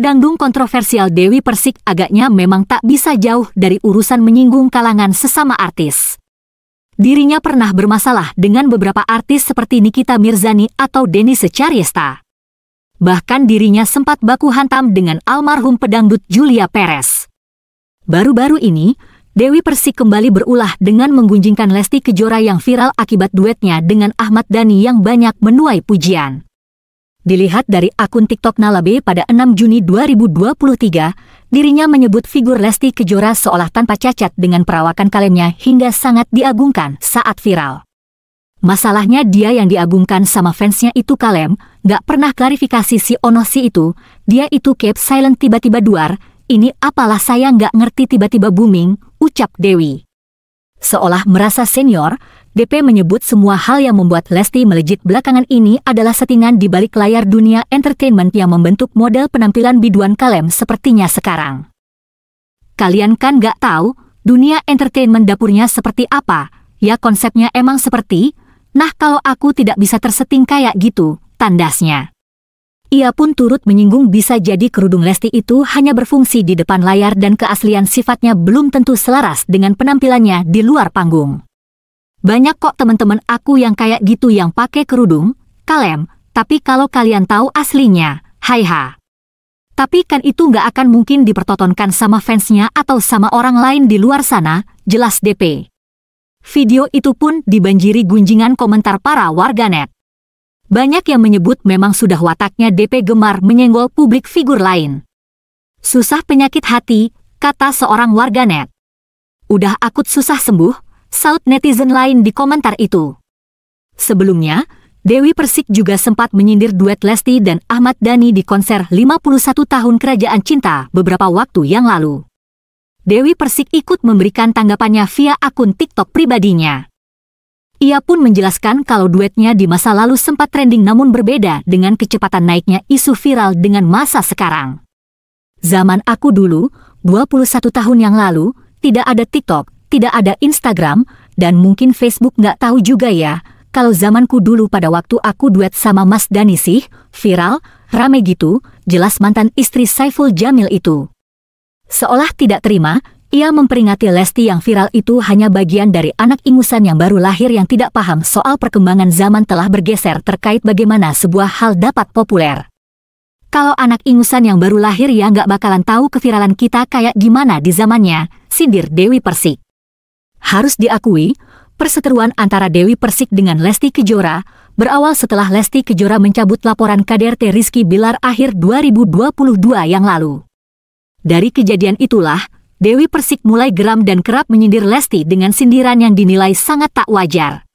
Pedangdung kontroversial Dewi Persik agaknya memang tak bisa jauh dari urusan menyinggung kalangan sesama artis. Dirinya pernah bermasalah dengan beberapa artis seperti Nikita Mirzani atau Denny Secariesta. Bahkan dirinya sempat baku hantam dengan almarhum pedangdut Julia Perez. Baru-baru ini, Dewi Persik kembali berulah dengan menggunjingkan Lesti Kejora yang viral akibat duetnya dengan Ahmad Dhani yang banyak menuai pujian. Dilihat dari akun TikTok Nalabe pada 6 Juni 2023, dirinya menyebut figur Lesti Kejora seolah tanpa cacat dengan perawakan kalemnya hingga sangat diagungkan saat viral. Masalahnya dia yang diagungkan sama fansnya itu Kalem, gak pernah klarifikasi si Onosi itu, dia itu keep silent tiba-tiba duar, ini apalah saya gak ngerti tiba-tiba booming, ucap Dewi. Seolah merasa senior, DP menyebut semua hal yang membuat Lesti melejit belakangan ini adalah settingan di balik layar dunia entertainment yang membentuk model penampilan biduan kalem sepertinya sekarang. Kalian kan gak tahu, dunia entertainment dapurnya seperti apa, ya konsepnya emang seperti, nah kalau aku tidak bisa tersetting kayak gitu, tandasnya. Ia pun turut menyinggung bisa jadi kerudung Lesti itu hanya berfungsi di depan layar dan keaslian sifatnya belum tentu selaras dengan penampilannya di luar panggung. Banyak kok teman-teman aku yang kayak gitu yang pakai kerudung, kalem, tapi kalau kalian tahu aslinya, hai ha. Tapi kan itu nggak akan mungkin dipertontonkan sama fansnya atau sama orang lain di luar sana, jelas DP. Video itu pun dibanjiri gunjingan komentar para warganet. Banyak yang menyebut memang sudah wataknya DP gemar menyenggol publik figur lain. Susah penyakit hati, kata seorang warganet. Udah akut susah sembuh, saut netizen lain di komentar itu. Sebelumnya, Dewi Persik juga sempat menyindir duet Lesti dan Ahmad Dhani di konser 51 tahun Kerajaan Cinta beberapa waktu yang lalu. Dewi Persik ikut memberikan tanggapannya via akun TikTok pribadinya. Ia pun menjelaskan kalau duetnya di masa lalu sempat trending namun berbeda dengan kecepatan naiknya isu viral dengan masa sekarang. Zaman aku dulu, 21 tahun yang lalu, tidak ada TikTok, tidak ada Instagram, dan mungkin Facebook nggak tahu juga ya. Kalau zamanku dulu pada waktu aku duet sama Mas Dani sih viral, rame gitu, jelas mantan istri Saiful Jamil itu. Seolah tidak terima, ia memperingati Lesti yang viral itu hanya bagian dari anak ingusan yang baru lahir yang tidak paham soal perkembangan zaman telah bergeser terkait bagaimana sebuah hal dapat populer. Kalau anak ingusan yang baru lahir ya nggak bakalan tahu keviralan kita kayak gimana di zamannya, sindir Dewi Persik. Harus diakui, perseteruan antara Dewi Persik dengan Lesti Kejora berawal setelah Lesti Kejora mencabut laporan KDRT Rizky Bilar akhir 2022 yang lalu. Dari kejadian itulah, Dewi Persik mulai geram dan kerap menyindir Lesti dengan sindiran yang dinilai sangat tak wajar.